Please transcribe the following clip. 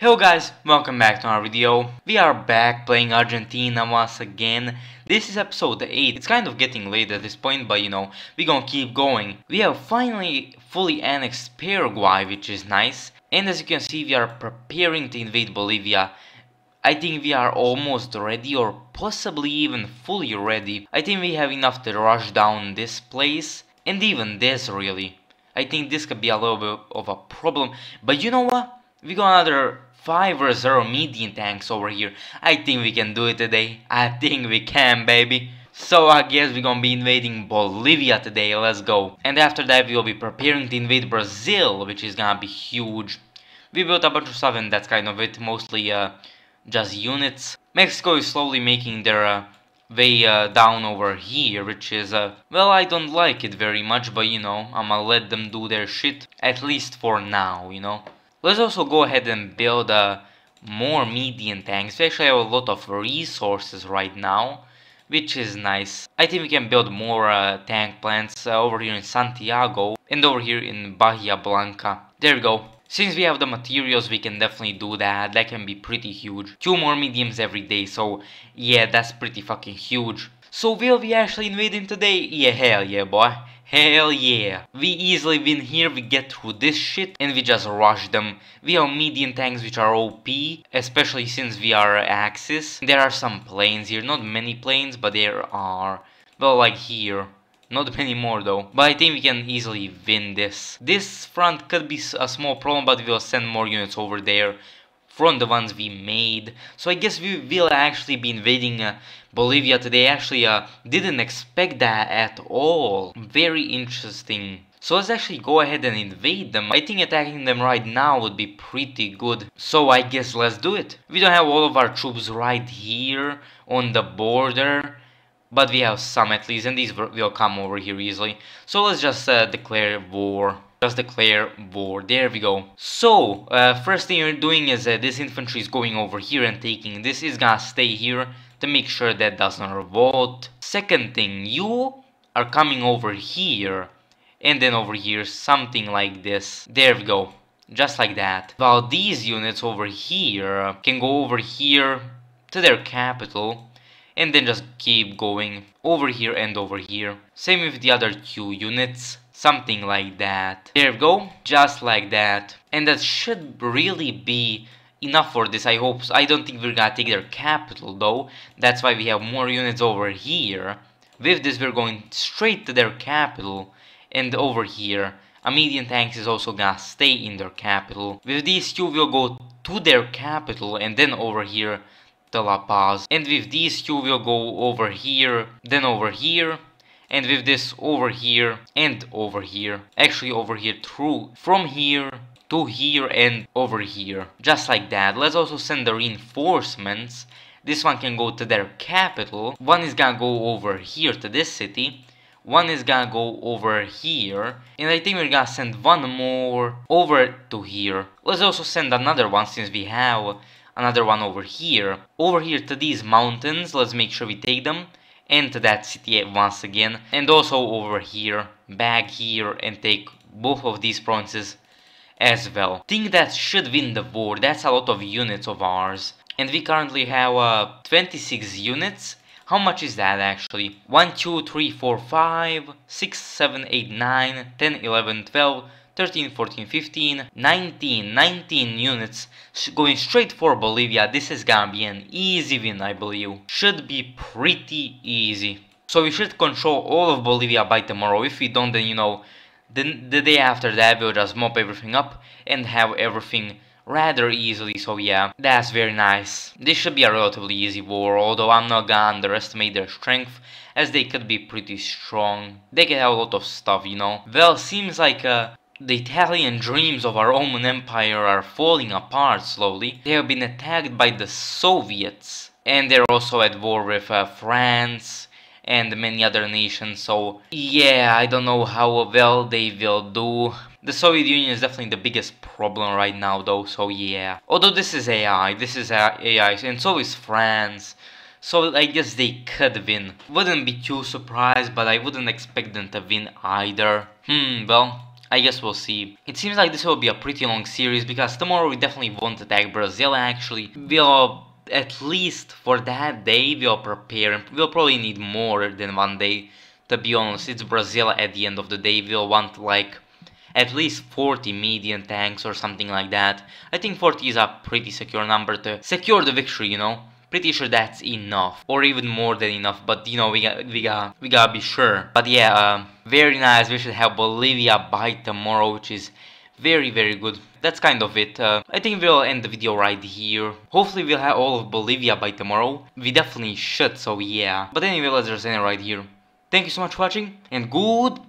Hello guys, welcome back to our video. We are back playing Argentina once again. This is episode 8. It's kind of getting late at this point, but you know, we gonna keep going. We have finally fully annexed Paraguay, which is nice. And as you can see, we are preparing to invade Bolivia. I think we are almost ready or possibly even fully ready. I think we have enough to rush down this place and even this really. I think this could be a little bit of a problem, but you know what? We got another 5 or 0 medium tanks over here. I think we can do it today. I think we can, baby. So I guess we're gonna be invading Bolivia today, let's go. And after that we will be preparing to invade Brazil, which is gonna be huge. We built a bunch of stuff and that's kind of it, mostly uh, just units. Mexico is slowly making their uh, way uh, down over here, which is, uh, well, I don't like it very much, but you know, I'ma let them do their shit, at least for now, you know. Let's also go ahead and build uh, more median tanks. We actually have a lot of resources right now, which is nice. I think we can build more uh, tank plants uh, over here in Santiago and over here in Bahia Blanca. There we go. Since we have the materials, we can definitely do that. That can be pretty huge. Two more mediums every day, so yeah, that's pretty fucking huge. So will we actually invade him today? Yeah, hell yeah, boy. Hell yeah. We easily win here, we get through this shit and we just rush them. We have medium tanks which are OP, especially since we are Axis. There are some planes here, not many planes, but there are. Well, like here. Not many more though, but I think we can easily win this. This front could be a small problem, but we'll send more units over there from the ones we made. So I guess we will actually be invading uh, Bolivia today. Actually, uh, didn't expect that at all. Very interesting. So let's actually go ahead and invade them. I think attacking them right now would be pretty good. So I guess let's do it. We don't have all of our troops right here on the border. But we have some at least and these will come over here easily. So let's just uh, declare war. Just declare war. There we go. So, uh, first thing you're doing is uh, this infantry is going over here and taking this is gonna stay here to make sure that does not revolt. Second thing, you are coming over here and then over here something like this. There we go. Just like that. While these units over here can go over here to their capital and then just keep going over here and over here. Same with the other two units something like that there we go just like that and that should really be enough for this I hope I don't think we're gonna take their capital though that's why we have more units over here with this we're going straight to their capital and over here a medium tanks is also gonna stay in their capital with these two we'll go to their capital and then over here to La Paz and with these two we'll go over here then over here and with this over here and over here actually over here through from here to here and over here just like that let's also send the reinforcements this one can go to their capital one is gonna go over here to this city one is gonna go over here and I think we're gonna send one more over to here let's also send another one since we have another one over here over here to these mountains let's make sure we take them into that city once again and also over here back here and take both of these provinces as well. Think that should win the war, that's a lot of units of ours. And we currently have uh, 26 units. How much is that actually? 1, 2, 3, 4, 5, 6, 7, 8, 9, 10, 11, 12, 13, 14, 15, 19, 19 units going straight for Bolivia. This is gonna be an easy win, I believe. Should be pretty easy. So we should control all of Bolivia by tomorrow. If we don't, then you know, the, the day after that we'll just mop everything up and have everything rather easily, so yeah, that's very nice. This should be a relatively easy war, although I'm not gonna underestimate their strength, as they could be pretty strong. They can have a lot of stuff, you know. Well, seems like uh, the Italian dreams of our Roman Empire are falling apart slowly. They have been attacked by the Soviets and they're also at war with uh, France and many other nations so yeah I don't know how well they will do. The Soviet Union is definitely the biggest problem right now though so yeah. Although this is AI, this is AI and so is France. So I guess they could win. Wouldn't be too surprised but I wouldn't expect them to win either. Hmm well I guess we'll see. It seems like this will be a pretty long series because tomorrow we definitely won't attack Brazil actually. We'll at least for that day we'll prepare we'll probably need more than one day to be honest it's Brazil at the end of the day we'll want like at least 40 medium tanks or something like that I think 40 is a pretty secure number to secure the victory you know pretty sure that's enough or even more than enough but you know we got we got we gotta be sure but yeah um, very nice we should have bolivia by tomorrow which is very very good that's kind of it uh, i think we'll end the video right here hopefully we'll have all of bolivia by tomorrow we definitely should so yeah but anyway let's just end it right here thank you so much for watching and good